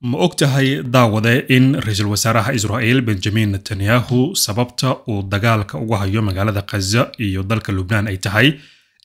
ma og tahay daawade in ra-iisul wasaaraha israa'il benjamin netanyahu sababta uu dagaalka uga hayo magaalada khaza iyo dalka lubnaan ay tahay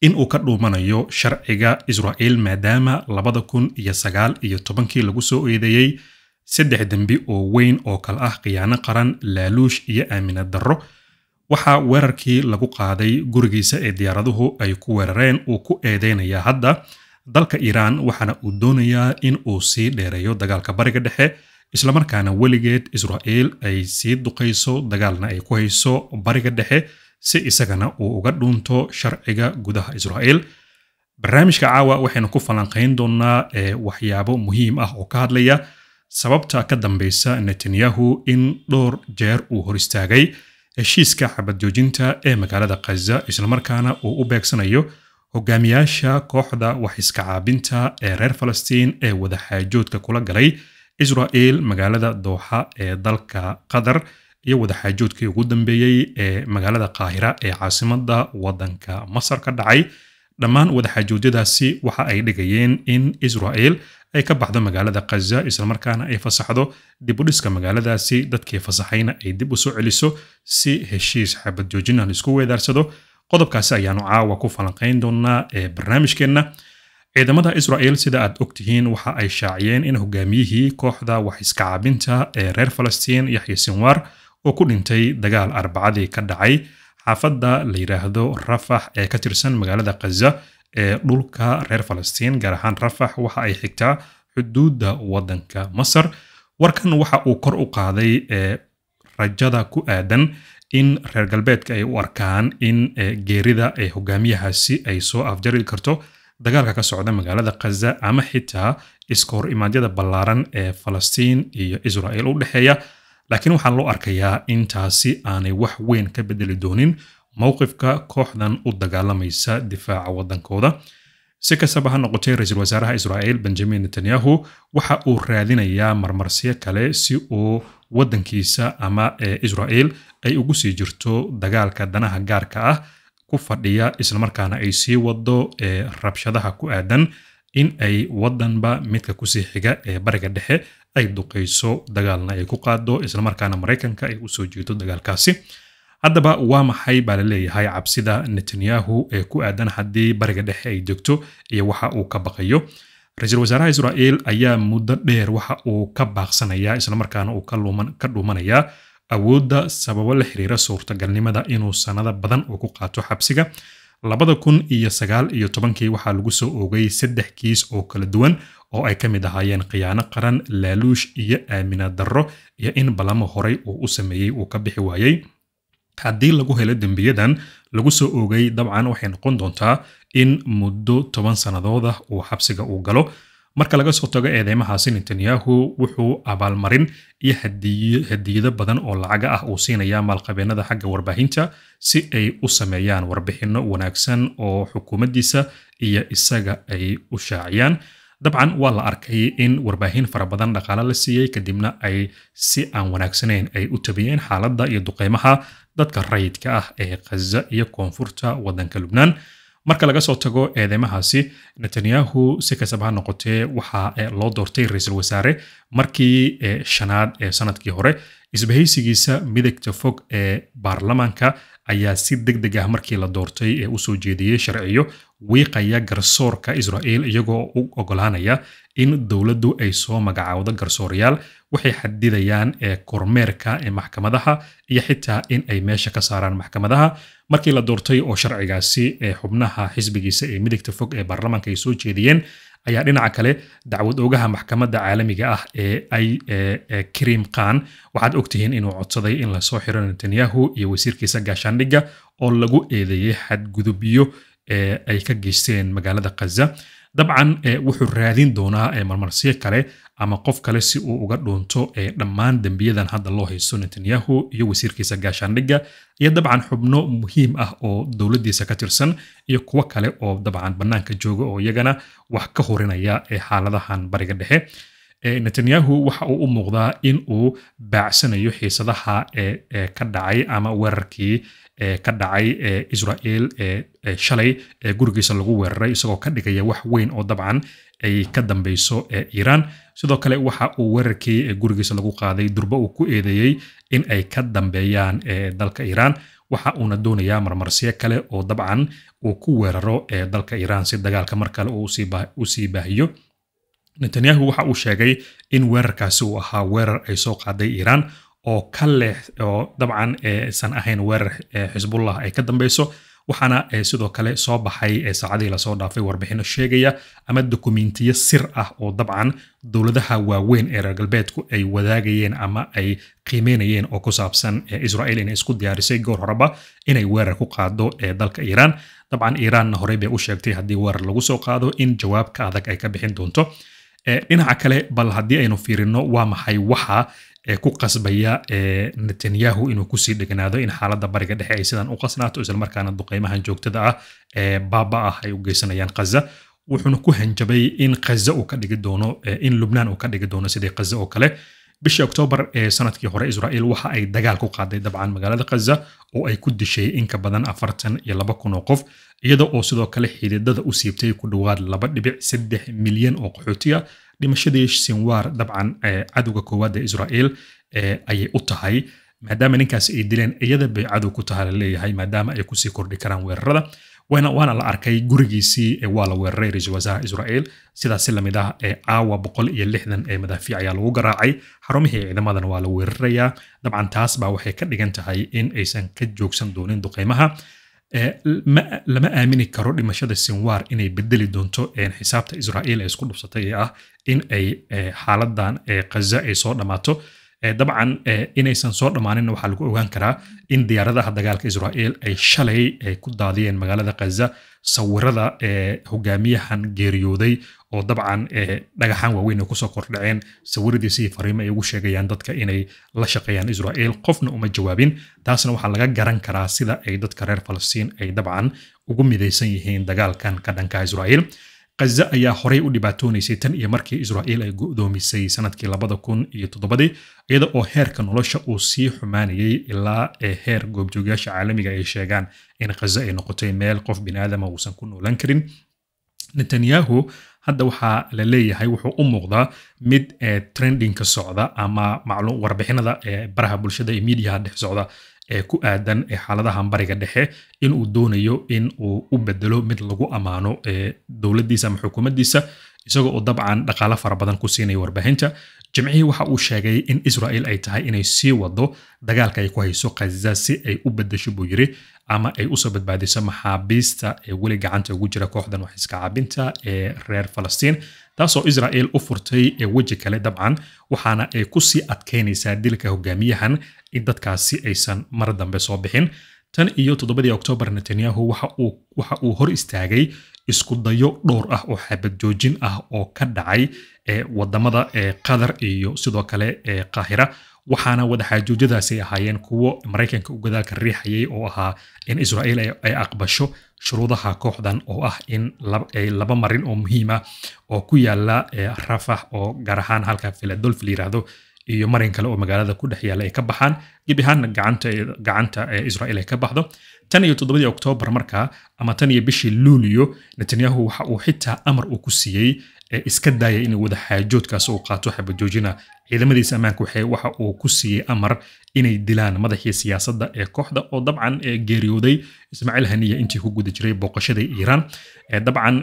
in uu ka dhuumanayo sharciga israa'il maadaama labada kun iyo sagaal iyo tobankii lagu soo eedeeyey saddex dembi oo weyn oo kale ah khiyaano qaran laaluush iyo aamina darro waxaa weerarkii lagu qaaday gurigiisa ee diyaaraduhu ay ku weerareen uu ku eedeynayaa hadda dalka iiraan waxaana uu doonayaa in uu sii dheereeyo dagaalka bariga dhexe islamarkaana weligeed israa'iil ay sii duqayso dagaalna ay ku hayso bariga dhexe si isagana uu uga dhuunto sharciga gudaha israa'iil barnaamijka caawa waxaynu ku falanqayn doonaa doonnaa waxyaabo muhiim ah oo ka hadlaya sababta ka dambaysa netanyahu in dhowr jeer uu hor istaagay heshiiska joojinta ee magaalada khaza islamarkaana uu u beegsanayo hogaamiyaasha kooxda wax iska caabinta ee reer falastiin ee wadaxaajoodka kula galay israel magaalada dooxa ee dalka qatar iyo wadaxaajoodkii ugu dambeeyey ee magaalada kaahira ee caasimadda waddanka masar ka dhacay dhammaan wadaxaajoodyadaasi waxa ay dhigayeen in israel ay ka baxdo magaalada khaza islamarkaana ay fasaxdo dib dibudhiska magaaladaasi dadkii fasaxayna ay dib u soo celiso si heshiis xabadjoojin aan isku weedaarsado qodobkaasi ayaanu caawa ku falanqayn doonaa ee barnaamijkeenna ciidamada israel sida aad og tihiin waxa ay shaaciyeen in hogaamiyihii kooxda waxiskacabinta ee reer falastiin yaxya sinwar oo ku dhintay dagaal arbacadii ka dhacay xaafadda la yidhaahdo rafax ee ka tirsan magaalada khaza ee dhulka reer falastiin gaar ahaan rafax waxa ay xigtaa xuduudda waddanka masar warkan waxa uu kor u qaaday ee rajada ku aadan in reer galbeedka ay u arkaan in e, geerida ee hogaamiyahaasi ay soo afjari karto dagaalka ka socda magaalada khaza ama xitaa iska hor imaadyada ballaaran ee falastiin iyo israel u dhexeeya laakiin waxaa loo arkayaa in taasi aanay wax weyn ka bedeli doonin mowqifka kooxdan u dagaalamaysa difaaca waddankooda si kastaba ha noqotay ra-iisul wasaaraha israel benjamin netanyahu waxa uu raadinayaa marmarsiyo kale si uu waddankiisa ama israel ay ugu sii jirto dagaalka danaha gaarka ah ku fadhiya islamarkaana ay sii wado rabshadaha ku aadan in ay waddanba midka kusii xiga ee bariga dhexe ay duqayso dagaalna ay ku qaado islamarkaana maraykanka ay usoo jeedo dagaalkaasi haddaba waa maxay baa la leeyahay cabsida netanyahu ee ku aadan haddii bariga dhexe ay degto iyo waxa uu ka baqayo ra-iisul wasaaraha israa'el ayaa muddo dheer waxa uu ka baaqsanayaa islamarkaana uu ka dhuumanayaa awoodda sababo la xiriira suurtagalnimada inuu sannada badan uu ku qaato xabsiga labada kun iyo sagaal iyo tobankii waxaa lagu soo oogay saddex kiis oo kala duwan oo ay ka mid ahaayeen khiyaano qaran laaluush iyo aaminaad darro iyo in balamo horay uu u sameeyey uu ka bixi waayey haddii lagu helo dembiyadan lagu soo oogay dabcan waxay noqon doontaa in muddo toban sannadood ah uu xabsiga uu galo marka laga soo tago eedeymahaasi netanyahu wuxuu abaalmarin iyo hadiyado badan oo lacaga ah uu siinayaa maalqabeennada xagga warbaahinta si ay u sameeyaan warbixinno wanaagsan oo xukuumaddiisa iyo isaga ay u shaaciyaan dabcan waa la arkay in warbaahin fara badan dhaqaale la siiyey kadibna ay si aan wanaagsanayn ay u tabiyeen xaaladda iyo duqeymaha dadka rayidka ah ee khaza iyo koonfurta waddanka lubnaan marka laga soo tago eedeymahaasi netanyahu si kastaba ha noqotee waxa e, loo doortay ra-iisul wasaare markii e, shanaad ee sanadkii hore isbahaysigiisa midigta fog ee baarlamaanka ayaa si deg deg ah markii la doortay ee usoo jeediyey sharciyo wiiqaya garsoorka israa'el iyagoo u ogolaanaya in dowladdu ay soo magacaawdo garsoorayaal waxay xadidayaan ee kormeerka ee maxkamadaha iyo xitaa in ay meesha ka saaraan maxkamadaha markii la doortay oo sharcigaasi ee xubnaha xisbigiisa ee midigta fog ee baarlamaanka ay soo jeediyeen ayaa dhinaca kale dacwad ogaha maxkamadda caalamiga ah ee ay e, e, kirim khan waxaad ogtihiin inuu codsaday in lasoo xiro netanyahu iyo wasiirkiisa gaashaandhigga oo lagu eedeeyey xadgudubyo e, ay ka geysteen magaalada khaza dabcan eh, wuxuu raadin doonaa eh, marmarsiyo kale ama qof kale si uu uga dhuunto eh, dhammaan dembiyadan hadda loo haysto netanyahu iyo wasiirkiisa gaashaandhigga iyo dabcan xubno muhiim ah oo dowladdiisa ka tirsan iyo kuwo kale oo dabcan bannaanka jooga oo iyagana wax ka horinaya ee xaaladahan bariga dhexe netanyahu waxa uu u muuqdaa in uu baacsanayo xiisadaha ka dhacay ama weerarkii ka dhacay ee israel shalay gurigiisa lagu weeraray isagoo ka dhigaya wax weyn oo dabcan ay ka dambeyso iiraan sidoo kale waxa uu weerarkii gurigiisa lagu qaaday durbo uu ku eedeeyey in ay ka dambeeyaan dalka iiraan waxa uuna doonayaa marmarsiyo kale oo dabcan uu ku weeraro dalka iiraan si dagaalka mar kale uu sii baahiyo netanyahu waxa uu sheegay in weerarkaasi uu ahaa weerar ay soo qaaday iiraan oo ka leh oo dabcan aysan eh, ahayn weerar xisbullah eh, ay ka dambeyso waxaana eh, sidoo kale soo baxay saacadii lasoo dhaafay warbixino sheegaya ama dokumentiyo sir ah oo dabcan dowladaha waaweyn ee reer galbeedku ay wadaagayeen ama ay qiimeynayeen oo ku saabsan israel inay isku diyaarisay goor horeba inay weerar ku qaado dalka iiraan dabcan iiraanna horey bay u sheegtay haddii weerar lagu soo qaado in jawaab ka adag ay ka bixin doonto Eh, dhinaca kale bal haddii aynu fiirino waa maxay waxa eh, ku qasbaya eh, netanyahu inuu kusii dhegnaado in xaaladda bariga dhexe ay sidan u qasnaato islamarkaana duqeymahan joogtada ah ee baaba ah ay u geysanayaan khaza wuxuuna ku hanjabay in khaza uu ka dhigi doono in lubnaan uu ka dhigi doono sidii khaza oo kale bishii oktoobar ee sanadkii hore israa'iil waxa ay dagaal ku qaaday dabcan magaalada khaza oo ay ku dishay inka badan afartan iyo laba kun oo qof iyada oo sidoo kale xididada u siibtay ku dhowaad laba dhibic saddex milyan oo qaxooti ah dhimashadii sinwaar dabcan cadowga koowaad ee israa'iil ayay u tahay maadaama ninkaasi ay dileen iyada bay cadow ku taha la leeyahay maadaama ay kusii kordhi karaan weerarada waana la arkay gurigiisii waa la weeraray ra-iisul wasaaraha israa'iil sidaasi lamid ah ee caawa boqol iyo lixdan ee madaafiic ayaa lagu garaacay xarumihii ciidamadana waa la weerarayaa dabcan taas baa waxay ka dhigan tahay in aysan ka joogsan doonin duqaymaha lama aamini karo dhimashada sinwaar inay bedeli doonto xisaabta israa'iil ee isku dhubsatay ee ah in ay xaaladan ee khaza ay soo dhammaato Eh, dabcan eh, inaysan soo dhammaanin waxaa lagu ogaan karaa in diyaaradaha dagaalka israa'el ay shalay eh, ku daadiyeen magaalada khaza sawirada hogaamiyahan geeriyooday oo dabcan dhagaxaan waaweyn ay kusoo kordhaceen sawiradii sidii fariimo ay ugu sheegayaan dadka inay la shaqeeyaan israa'el qofna uma jawaabin taasna waxaa laga garan karaa sida ay dadka reer falastiin ay dabcan ugu midaysan yihiin dagaalkan ka dhanka israa'el khaza ayaa horey u dhibaatoonaysay tan iyo markii israa'iil ay go'doomisay sanadkii labada kun iyo toddobadii iyada oo heerka nolosha uu sii xumaanayay ilaa ee heer goobjoogayaasha caalamiga ah ay sheegaan in khaza ay noqotay meel qof biniaadama uusan ku noolan karin netanyahu hadda waxaa la leeyahay wuxuu u muuqdaa mid eh, trendingka socda ama warbixinada eh, baraha bulshada ee mediaha dhex socda ee ku aadan ee xaaladahan bariga dhexe in uu doonayo in uu u bedelo mid lagu ammaano dowladdiisa ama xukuumaddiisa isagoo oo dabcan dhaqaale fara badan ku siinaya warbaahinta jimcihii waxa uu sheegay in israel ay tahay inay sii wado dagaalka ay ku hayso khaza si ay u bedesho buu yiri ama ay usoo badbaadiso maxaabiista ee weli gacanta ugu jira kooxdan wax iska ee reer falastiin taasoo israel u furtay ee weji kale dabcan waxaana ay ku sii adkaynaysaa dilka hogaamiyahan in dadkaasi aysan mar dambe soo bixin tan iyo toddobadii oktoobar netanyahu waxa uu hor istaagay isku dayo dhowr ah oo xabad joojin ah oo ka dhacay eh, wadamada eh, qatar iyo sidoo kale eh, qaahira waxaana wadaxaajoojyadaasi ahaayeen kuwo maraykanka u gadaalka riixayay oo ahaa in israa'iil ay aqbasho shuruudaha kooxdan oo ah in laba marin oo muhiima ah oo ku yaala rafax oo gaar ahaan halka philadelphia la yiraahdo iyo marin kale oo magaalada ku dhex yaala ay ka baxaan gebi ahaanna gacanta israa'iil ay ka baxdo tan iyo toddobadii oktoobar markaa ama tan iyo bishii luuliyo netanyahu waxa uu xitaa amar uu ku siiyey iska daaya inuu wada xaajoodkaas uu qaato xabajoojina ciidamadiisa ammaanka waxa uu ku siiyey amar inay dilaan madaxii siyaasadda ee kooxda oo dabcan geeriyooday ismaaciil haniya intii ku guda jiray booqashada iiraan dabcan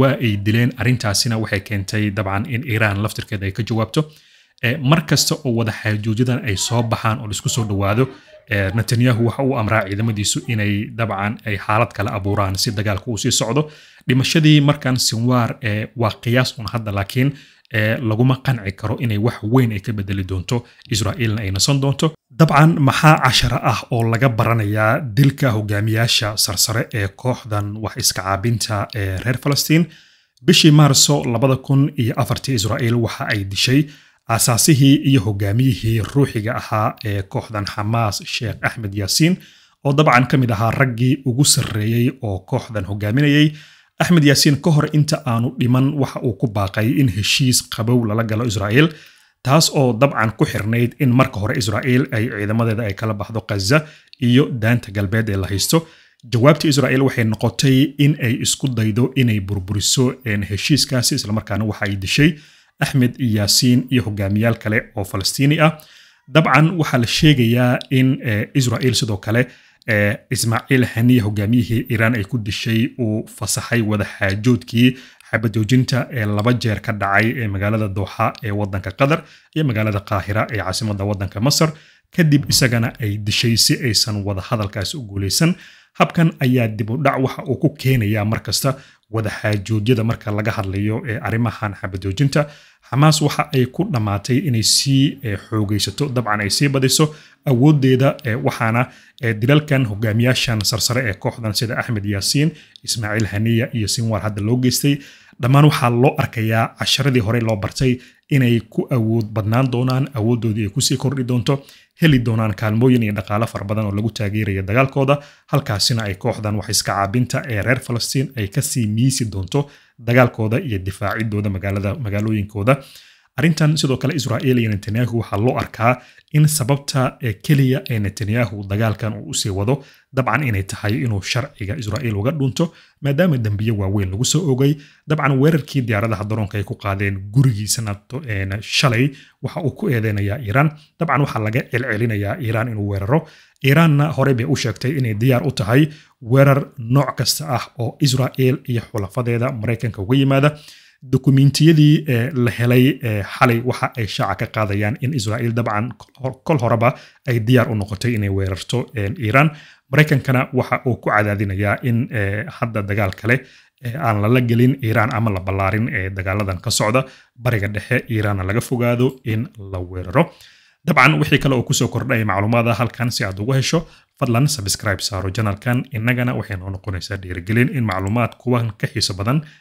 waa ay dileen arrintaasina waxay keentay dabcan in iiraan laftirkeeda ay ka jawaabto mar kasta oo wada xaajoojyadan ay soo baxaan oo laisku soo dhawaado netanyahu waxa uu amraa ciidamadiisu inay dabcan ay xaalad kale abuuraan si dagaalka uu sii socdo dhimashadii markan sinwaar waa qiyaas un hadda laakiin laguma qanci karo inay wax weyn ay ka bedeli doonto israa'iilna ay nasan doonto dabcan maxaa cashara ah oo laga baranayaa dilka hogaamiyaasha sarsare ee kooxdan wax iska caabinta ee reer falastiin bishii maarso labada kun iyo afartii israa'iil waxa ay dishay asaasihii iyo hogaamiyihii ruuxiga ahaa ee kooxdan xamaas sheekh axmed yaasiin oo dabcan ka mid ahaa raggii ugu sarreeyey oo kooxdan hogaaminayay axmed yaasiin ka hor inta aanu dhiman waxa uu ku baaqay in heshiis qabow lala galo israa'el taas oo dabcan ku xirnayd in marka hore israa'el ay ciidamadeeda ay kala baxdo khaza iyo daanta galbeed ee la haysto jawaabta israa'el waxay noqotay in ay isku daydo inay burburiso heshiiskaasi islamarkaana waxa ay dishay axmed yaasiin iyo hogaamiyaal kale oo falastiini ah dabcan waxaa la sheegayaa in eh, israel sidoo kale eh, ismaaciil haniya hogaamiyihii iiraan ay ku dishay uu fasaxay wadaxaajoodkii xabajoojinta ee laba jeer ka dhacay ee magaalada dooxa ee wadanka qatar iyo magaalada kaahira ee caasimada waddanka masar kadib isagana ay dishay si aysan wadahadalkaasi u guuleysan habkan ayaa dib u dhac waxa uu ku keenaya mar kasta wadaxaajoojyada marka laga hadlayo ee arrimahan xabadoojinta xamaas waxa ay ku dhammaatay inay sii eh, xoogaysato dabcan ay sii badiso awoodeeda eh, waxaana eh, dilalkan hogaamiyaashan sarsare ee kooxdan sida axmed yaasiin ismaaciil haniya iyo sinwaar hadda loo geystay dhammaan waxaa loo arkayaa casharadii horey loo bartay inay ku awood badnaan doonaan awooddoodii ay kusii kordhi doonto heli doonaan kaalmooyin iyo dhaqaalo fara badan oo lagu taageeraya dagaalkooda halkaasina ay kooxdan wax iska caabinta ee reer falastiin ay kasii miisi doonto dagaalkooda iyo difaacidooda magaalooyinkooda arrintan sidoo kale israa'il iyo netanyahu waxaa loo arkaa in sababta keliya ee netanyahu dagaalkan uu usii wado dabcan inay tahay inuu sharciga israa'iil uga dhunto maadaama dembiye waaweyn lagu soo ogay dabcan weerarkii diyaaradaha daroonka ay ku qaadeen gurigiisana shalay waxa uu ku eedeynayaa iiraan dabcan waxaa laga celcelinayaa iiraan inuu weeraro iiraanna horey bay u sheegtay inay diyaar u tahay weerar nooc kasta ah oo israel iyo xulafadeeda maraykanka uga yimaada dokumentiyadii la helay xalay waxa ay shaaca ka qaadayaan in israa'iil dabcan kol horeba ay diyaar u noqotay inay weerarto iiraan maraykankana waxa uu ku cadaadinayaa in hadda dagaal kale aan lala gelin iiraan ama la ballaarin ee dagaaladan ka socda bariga dhexe iiraanna laga fogaado in la weeraro dabcan wixii kale oo kusoo kordhaya macluumaada halkan si aad ugu hesho fadlan sabscribe saaro janalkan innagana waxay noo noqonaysaa dhiirigelin in macluumaad kuwan ka xiiso badan